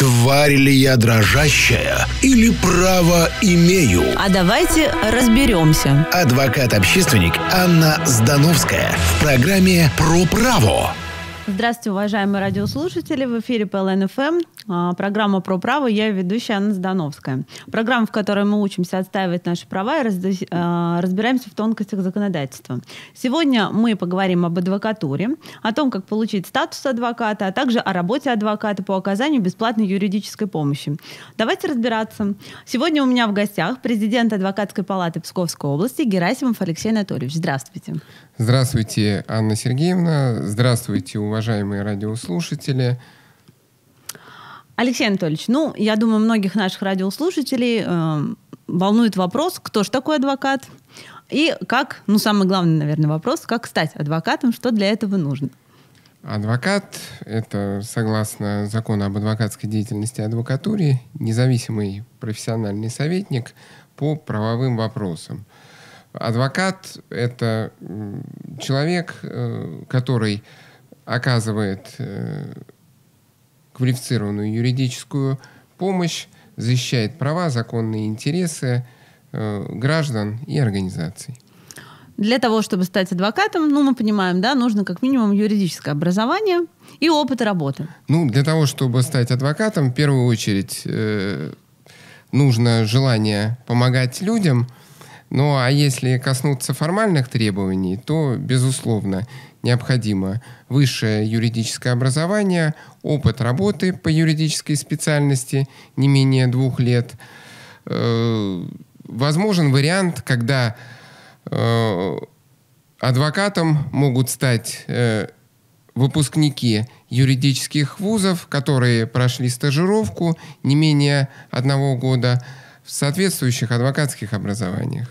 тварь ли я дрожащая или право имею? А давайте разберемся. Адвокат-общественник Анна Здановская в программе «Про право». Здравствуйте, уважаемые радиослушатели. В эфире ПЛН ФМ, а, программа «Про право». Я ведущая Анна Здановская. Программа, в которой мы учимся отстаивать наши права и а, разбираемся в тонкостях законодательства. Сегодня мы поговорим об адвокатуре, о том, как получить статус адвоката, а также о работе адвоката по оказанию бесплатной юридической помощи. Давайте разбираться. Сегодня у меня в гостях президент адвокатской палаты Псковской области Герасимов Алексей Анатольевич. Здравствуйте. Здравствуйте, Анна Сергеевна. Здравствуйте, уважаемые уважаемые радиослушатели. Алексей Анатольевич, ну, я думаю, многих наших радиослушателей э, волнует вопрос, кто же такой адвокат? И как, ну, самый главный, наверное, вопрос, как стать адвокатом, что для этого нужно? Адвокат – это, согласно закону об адвокатской деятельности адвокатуре, независимый профессиональный советник по правовым вопросам. Адвокат – это человек, э, который оказывает э, квалифицированную юридическую помощь, защищает права, законные интересы э, граждан и организаций. Для того, чтобы стать адвокатом, ну, мы понимаем, да, нужно как минимум юридическое образование и опыт работы. Ну, для того, чтобы стать адвокатом, в первую очередь э, нужно желание помогать людям – ну а если коснуться формальных требований, то, безусловно, необходимо высшее юридическое образование, опыт работы по юридической специальности не менее двух лет. Э, возможен вариант, когда э, адвокатом могут стать э, выпускники юридических вузов, которые прошли стажировку не менее одного года в соответствующих адвокатских образованиях.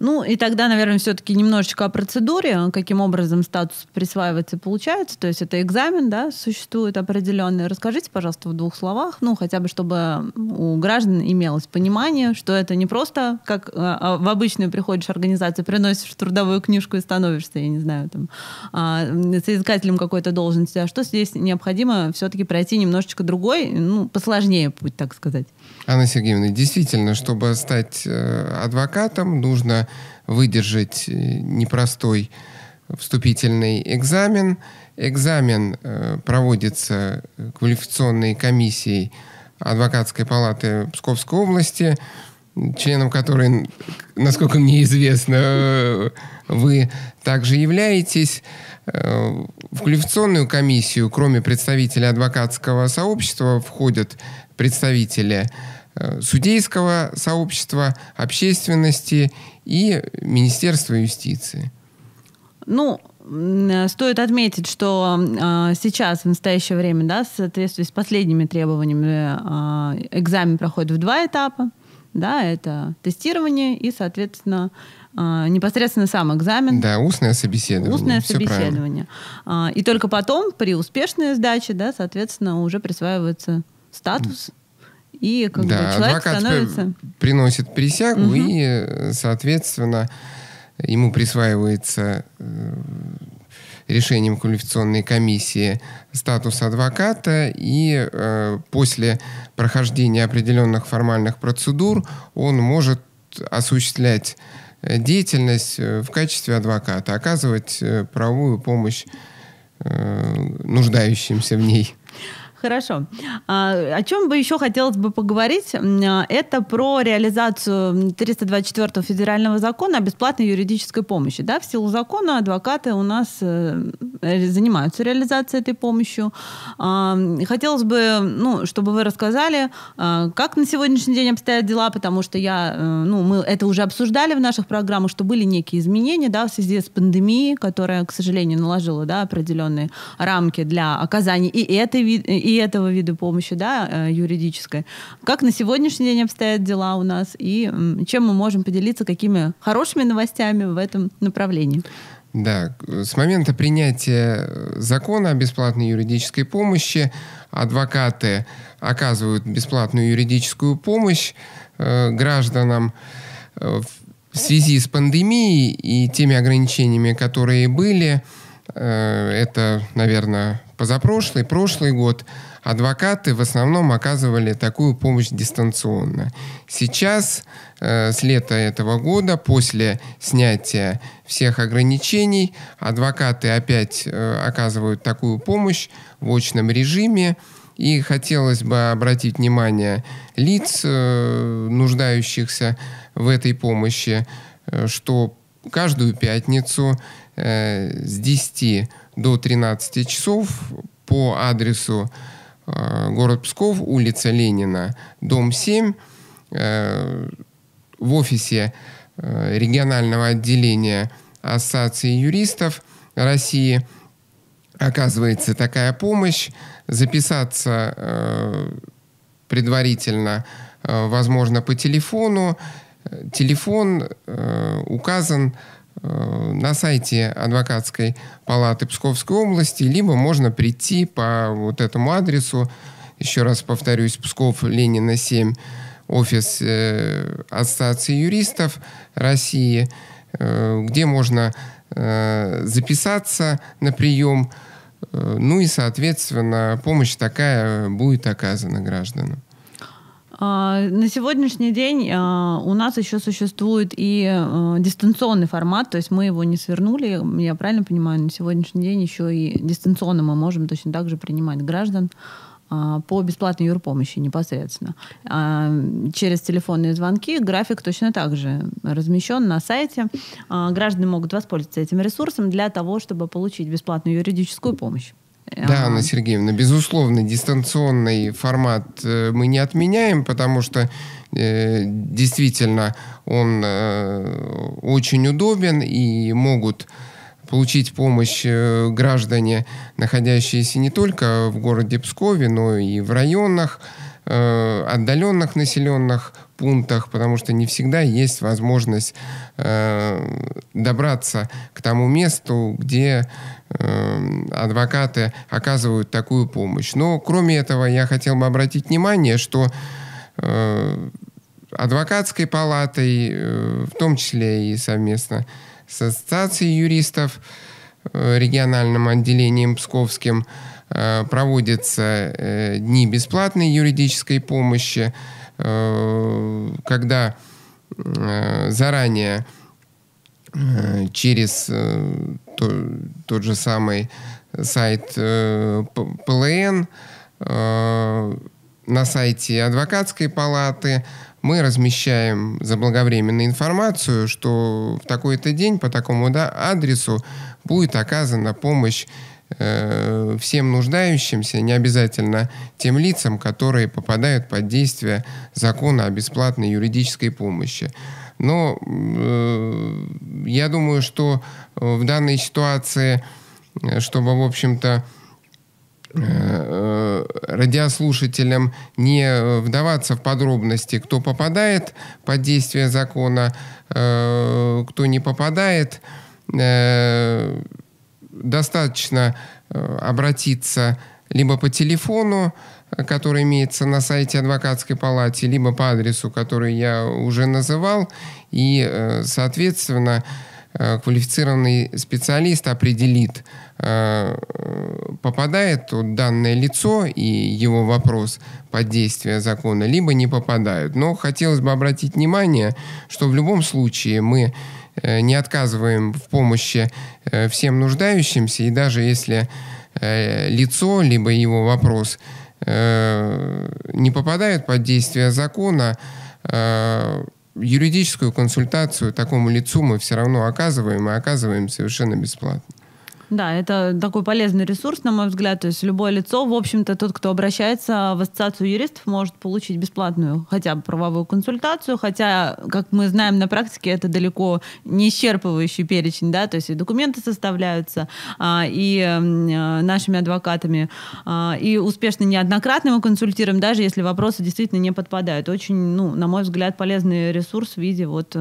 Ну, и тогда, наверное, все-таки немножечко о процедуре, каким образом статус присваивается и получается. То есть это экзамен, да, существует определенный. Расскажите, пожалуйста, в двух словах, ну, хотя бы, чтобы у граждан имелось понимание, что это не просто, как а, а, в обычную приходишь организацию, приносишь трудовую книжку и становишься, я не знаю, там, а, соискателем какой-то должности, а что здесь необходимо все-таки пройти немножечко другой, ну, посложнее путь, так сказать. Анна Сергеевна, действительно, чтобы стать э, адвокатом, нужно выдержать э, непростой вступительный экзамен. Экзамен э, проводится э, квалификационной комиссией адвокатской палаты Псковской области, членом которой, насколько мне известно, вы также являетесь. В квалификационную комиссию, кроме представителей адвокатского сообщества, входят представители Э, судейского сообщества, общественности и Министерства юстиции. Ну, э, стоит отметить, что э, сейчас, в настоящее время, да, в соответствии с последними требованиями, э, экзамен проходит в два этапа. Да, это тестирование и, соответственно, э, непосредственно сам экзамен. Да, устное собеседование. Устное Все собеседование. Правильно. И только потом, при успешной сдаче, да, соответственно, уже присваивается статус и как да, бы человек адвокат становится... приносит присягу, угу. и, соответственно, ему присваивается э, решением квалификационной комиссии статус адвоката, и э, после прохождения определенных формальных процедур он может осуществлять э, деятельность э, в качестве адвоката, оказывать правовую помощь э, нуждающимся в ней. Хорошо. А, о чем бы еще хотелось бы поговорить? А, это про реализацию 324 федерального закона о бесплатной юридической помощи. Да, в силу закона адвокаты у нас э, Э, занимаются реализацией этой помощью. Хотелось бы, ну, чтобы вы рассказали, э, как на сегодняшний день обстоят дела, потому что я, э, ну, мы это уже обсуждали в наших программах, что были некие изменения, да, в связи с пандемией, которая, к сожалению, наложила, да, определенные рамки для оказания и, этой, и этого вида помощи, да, юридической. Как на сегодняшний день обстоят дела у нас и чем мы можем поделиться, какими хорошими новостями в этом направлении? Да, с момента принятия закона о бесплатной юридической помощи адвокаты оказывают бесплатную юридическую помощь э, гражданам э, в связи с пандемией и теми ограничениями, которые были. Э, это, наверное, позапрошлый, прошлый год. Э, адвокаты в основном оказывали такую помощь дистанционно. Сейчас, э, с лета этого года, после снятия всех ограничений, адвокаты опять э, оказывают такую помощь в очном режиме. И хотелось бы обратить внимание лиц, э, нуждающихся в этой помощи, что каждую пятницу с 10 до 13 часов по адресу Э, город Псков, улица Ленина, дом 7. Э, в офисе э, регионального отделения Ассоциации юристов России оказывается такая помощь. Записаться предварительно возможно по телефону. Телефон указан Э, на сайте адвокатской палаты Псковской области, либо можно прийти по вот этому адресу, еще раз повторюсь, Псков, Ленина, 7, офис э, Ассоциации юристов России, э, где можно э, записаться на прием, э, ну и, соответственно, помощь такая будет оказана гражданам. А, на сегодняшний день а, у нас еще существует и а, дистанционный формат, то есть мы его не свернули, я правильно понимаю, на сегодняшний день еще и дистанционно мы можем точно так же принимать граждан по бесплатной юрпомощи непосредственно. Через телефонные звонки график точно так же размещен на сайте. Граждане могут воспользоваться этим ресурсом для того, чтобы получить бесплатную юридическую помощь. Да, Анна Сергеевна, безусловно, дистанционный формат э, мы не отменяем, потому что э, действительно он э, очень удобен и могут получить помощь э, граждане, находящиеся не только в городе Пскове, но и в районах, э, отдаленных населенных пунктах, потому что не всегда есть возможность э, добраться к тому месту, где э, адвокаты оказывают такую помощь. Но кроме этого я хотел бы обратить внимание, что э, адвокатской палатой, э, в том числе и совместно с ассоциацией юристов, э, региональным отделением Псковским, э, проводятся э, дни бесплатной юридической помощи. Э, когда э, заранее э, через тот же самый сайт ПЛН на сайте адвокатской палаты мы размещаем заблаговременную информацию, что в такой-то день по такому да, адресу будет оказана помощь Э, всем нуждающимся, не обязательно тем лицам, которые попадают под действие закона о бесплатной юридической помощи. Но э, я думаю, что э, в данной ситуации, э, чтобы, в общем-то, э, радиослушателям не вдаваться в подробности, кто попадает под действие закона, э, кто не попадает, достаточно э, обратиться либо по телефону, э, который имеется на сайте адвокатской палаты, либо по адресу, который я уже называл, и, э, соответственно, квалифицированный специалист определит, попадает тут данное лицо и его вопрос под действие закона, либо не попадают. Но хотелось бы обратить внимание, что в любом случае мы Э, не отказываем в помощи э, всем нуждающимся, и даже если э, лицо, либо его вопрос не попадают под действие закона, юридическую консультацию такому лицу мы все равно оказываем и оказываем совершенно бесплатно. Да, это такой полезный ресурс, на мой взгляд. То есть любое лицо, в общем-то, тот, кто обращается в ассоциацию юристов, может получить бесплатную хотя бы правовую консультацию, хотя, как мы знаем на практике, это далеко не исчерпывающий перечень, да, то есть и документы составляются, а, и а, нашими адвокатами, а, и успешно неоднократно мы консультируем, даже если вопросы действительно не подпадают. Очень, ну, на мой взгляд, полезный ресурс в виде вот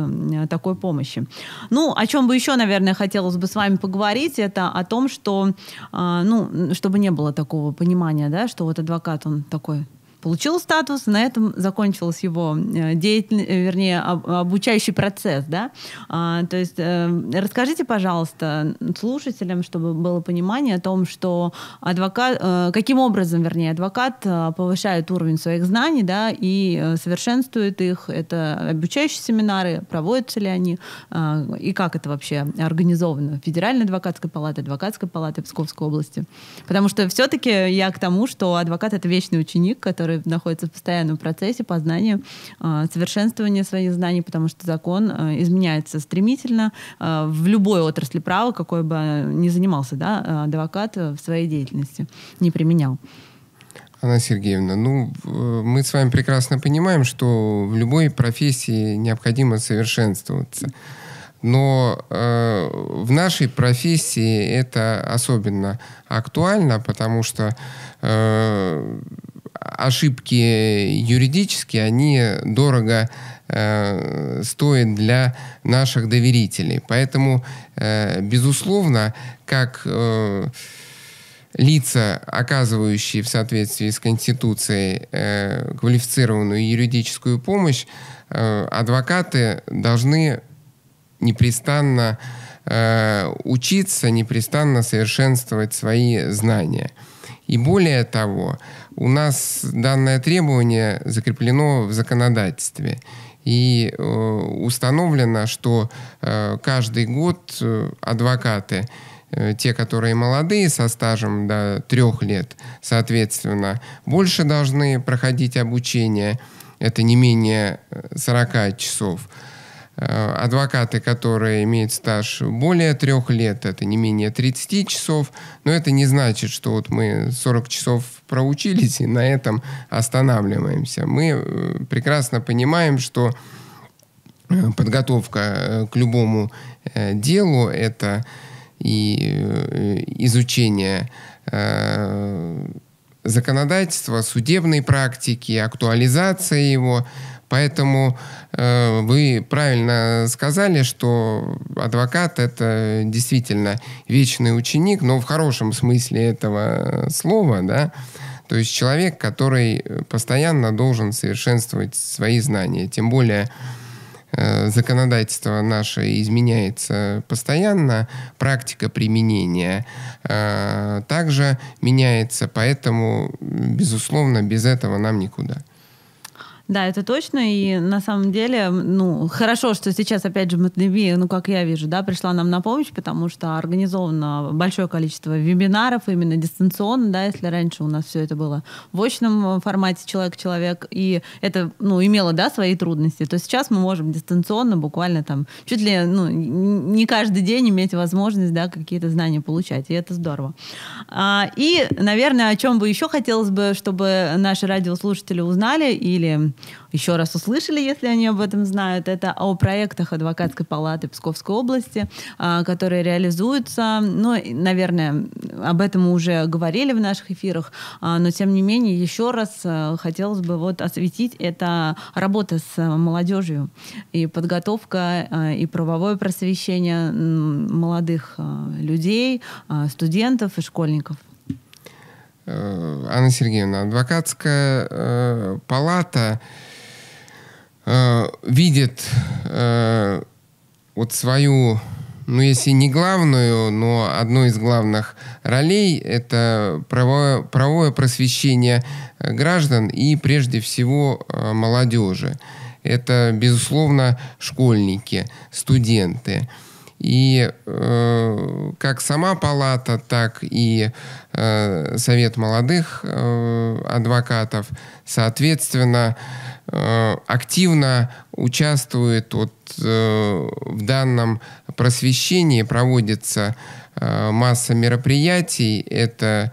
такой помощи. Ну, о чем бы еще, наверное, хотелось бы с вами поговорить, это о том, что, а, ну, чтобы не было такого понимания, да, что вот адвокат, он такой получил статус, на этом закончился его э, деятельность, э, вернее, обучающий процесс, да? А, то есть э, расскажите, пожалуйста, слушателям, чтобы было понимание о том, что адвокат, э, каким образом, вернее, адвокат э, повышает уровень своих знаний, да, и совершенствует их, это обучающие семинары, проводятся ли они, и как это вообще организовано в Федеральной адвокатской палате, адвокатской палаты Псковской области. Потому что все-таки я к тому, что адвокат — это вечный ученик, который который находится в постоянном процессе познания, а, совершенствования своих знаний, потому что закон а, изменяется стремительно а, в любой отрасли права, какой бы ни занимался да, адвокат в своей деятельности, не применял. Анна Сергеевна, ну, мы с вами прекрасно понимаем, что в любой профессии необходимо совершенствоваться. Но э, в нашей профессии это особенно актуально, потому что э, ошибки юридические, они дорого э, стоят для наших доверителей. Поэтому, э, безусловно, как э, лица, оказывающие в соответствии с Конституцией э, квалифицированную юридическую помощь, э, адвокаты должны непрестанно э, учиться, непрестанно совершенствовать свои знания. И более того, у нас данное требование закреплено в законодательстве. И э, установлено, что э, каждый год э, адвокаты, те, которые молодые, со стажем до трех лет, соответственно, больше должны проходить обучение. Это не менее 40 часов. Э, адвокаты, которые имеют стаж более трех лет, это не менее 30 часов, но это не значит, что вот мы 40 часов проучились и на этом останавливаемся. Мы э, прекрасно понимаем, что э, подготовка к любому делу – это и изучение законодательства, судебной практики, актуализация его – Поэтому э, вы правильно сказали, что адвокат это действительно вечный ученик, но в хорошем смысле этого э, слова, да. То есть человек, который постоянно должен совершенствовать свои знания. Тем более э, законодательство наше изменяется постоянно, практика применения э, также меняется, поэтому, безусловно, без этого нам никуда. Да, это точно. И на самом деле, ну, хорошо, что сейчас, опять же, пандемия, ну, как я вижу, да, пришла нам на помощь, потому что организовано большое количество вебинаров именно дистанционно, да, если раньше у нас все это было в очном э, формате человек-человек, и это, ну, имело, да, свои трудности, то сейчас мы можем дистанционно буквально там чуть ли, ну, не каждый день иметь возможность, да, какие-то знания получать, и это здорово. А, и, наверное, о чем бы еще хотелось бы, чтобы наши радиослушатели узнали или еще раз услышали, если они об этом знают, это о проектах адвокатской палаты Псковской области, а, которые реализуются. Ну, наверное, об этом мы уже говорили в наших эфирах, а, но тем не менее еще раз э, хотелось бы вот осветить это работа с молодежью и подготовка э, и правовое просвещение молодых э, людей, студентов и школьников. Э, Анна Сергеевна, адвокатская э, палата э, видит вот свою, ну если не главную, но одну из главных ролей, это правое, правое просвещение граждан и прежде всего молодежи. Это, безусловно, школьники, студенты. Студенты и э, как сама палата, так и э, Совет молодых э, адвокатов, соответственно, э, активно участвует вот, э, в данном просвещении, проводится э, масса мероприятий. Это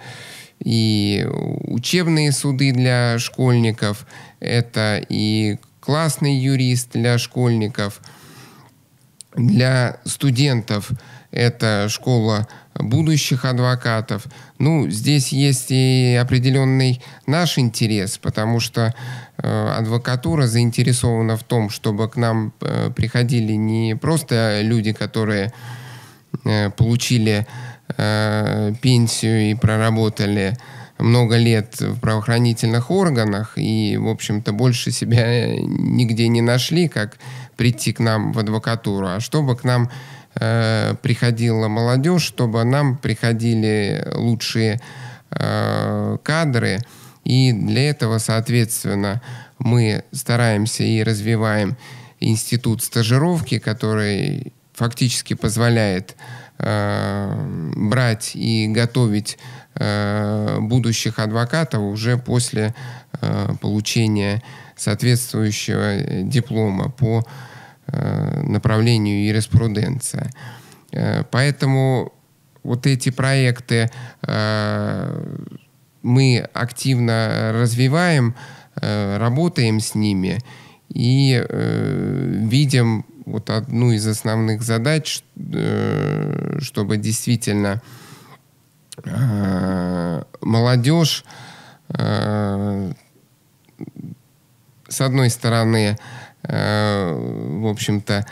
и учебные суды для школьников, это и классный юрист для школьников – для студентов это школа будущих адвокатов. Ну, здесь есть и определенный наш интерес, потому что э, адвокатура заинтересована в том, чтобы к нам э, приходили не просто люди, которые э, получили пенсию и проработали много лет в правоохранительных органах и, в общем-то, больше себя нигде не нашли, как прийти к нам в адвокатуру. А чтобы к нам э, приходила молодежь, чтобы нам приходили лучшие э, кадры. И для этого, соответственно, мы стараемся и развиваем институт стажировки, который фактически позволяет э, брать и готовить Э, будущих адвокатов уже после э, получения соответствующего э, диплома по направлению юриспруденция. Поэтому вот эти проекты мы активно развиваем, работаем с ними и видим вот одну из основных задач, чтобы действительно Э, молодежь, э, с одной стороны, э, в общем-то,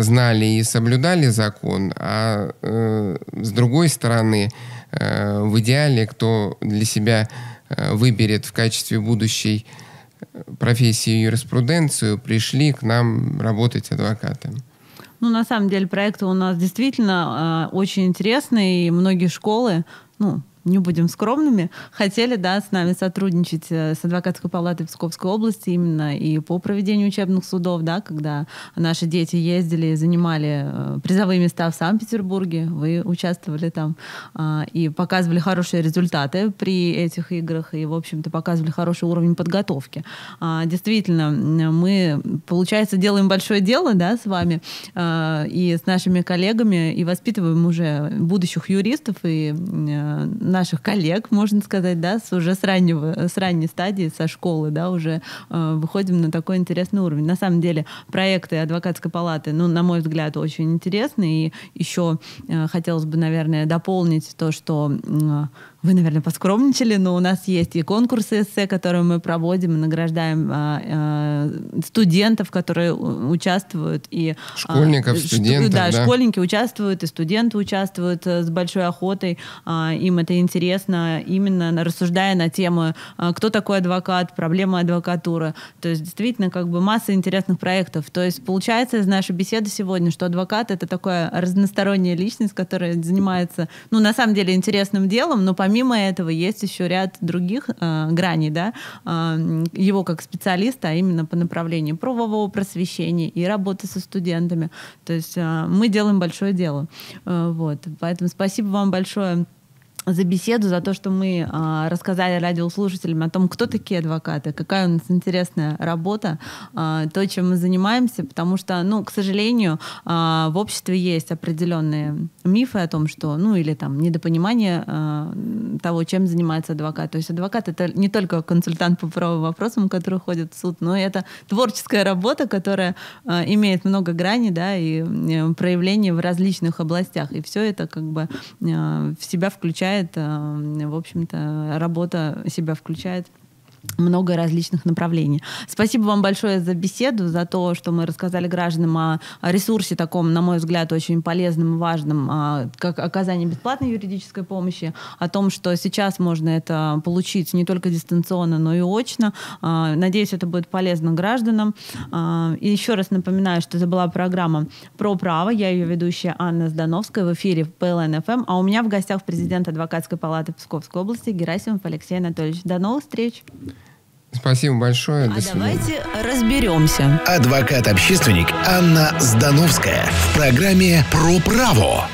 знали и соблюдали закон, а с другой стороны, в идеале, кто для себя выберет в качестве будущей профессии юриспруденцию, пришли к нам работать адвокатами. Ну, на самом деле, проект у нас действительно э, очень интересный, и многие школы, ну, не будем скромными, хотели да, с нами сотрудничать э, с адвокатской палатой Псковской области именно и по проведению учебных судов, да, когда наши дети ездили и занимали э, призовые места в Санкт-Петербурге, вы участвовали там а, и показывали хорошие результаты при этих играх и, в общем-то, показывали хороший уровень подготовки. А, действительно, мы, получается, делаем большое дело да, с вами а, и с нашими коллегами и воспитываем уже будущих юристов и э, наших коллег, можно сказать, да, с, уже с, раннего, с ранней стадии, со школы, да, уже э, выходим на такой интересный уровень. На самом деле проекты адвокатской палаты, ну, на мой взгляд, очень интересны, и еще э, хотелось бы, наверное, дополнить то, что э, вы, наверное, поскромничали, но у нас есть и конкурсы эссе, которые мы проводим, и награждаем а, а, студентов, которые участвуют. И, а, Школьников, а, студентов. Да, да, школьники участвуют, и студенты участвуют э, с большой охотой. А, им это интересно, именно рассуждая на тему, а, кто такой адвокат, проблема адвокатуры. То есть действительно как бы масса интересных проектов. То есть получается из нашей беседы сегодня, что адвокат — это такая разносторонняя личность, которая занимается, ну, на самом деле, интересным делом, но помимо помимо этого есть еще ряд других э, граней, да, э, его как специалиста, а именно по направлению правового просвещения и работы со студентами. То есть э, мы делаем большое дело. Э, вот. Поэтому спасибо вам большое за беседу, за то, что мы э, рассказали радиослушателям о том, кто такие адвокаты, какая у нас интересная работа, э, то, чем мы занимаемся, потому что, ну, к сожалению, э, в обществе есть определенные мифы о том, что, ну, или там недопонимание э, того, чем занимается адвокат. То есть адвокат это не только консультант по правовым вопросам, который ходит в суд, но это творческая работа, которая э, имеет много граней, да, и э, проявлений в различных областях. И все это как бы э, в себя включает включает, э, в общем-то, работа себя включает много различных направлений. Спасибо вам большое за беседу, за то, что мы рассказали гражданам о ресурсе таком, на мой взгляд, очень полезным и важным, а, как оказание бесплатной юридической помощи, о том, что сейчас можно это получить не только дистанционно, но и очно. А, надеюсь, это будет полезно гражданам. А, и еще раз напоминаю, что это была программа «Про право». Я ее ведущая Анна Здановская в эфире в плн а у меня в гостях президент адвокатской палаты Псковской области Герасимов Алексей Анатольевич. До новых встреч! Спасибо большое. А до а свидания. давайте разберемся. Адвокат-общественник Анна Здановская в программе «Про право».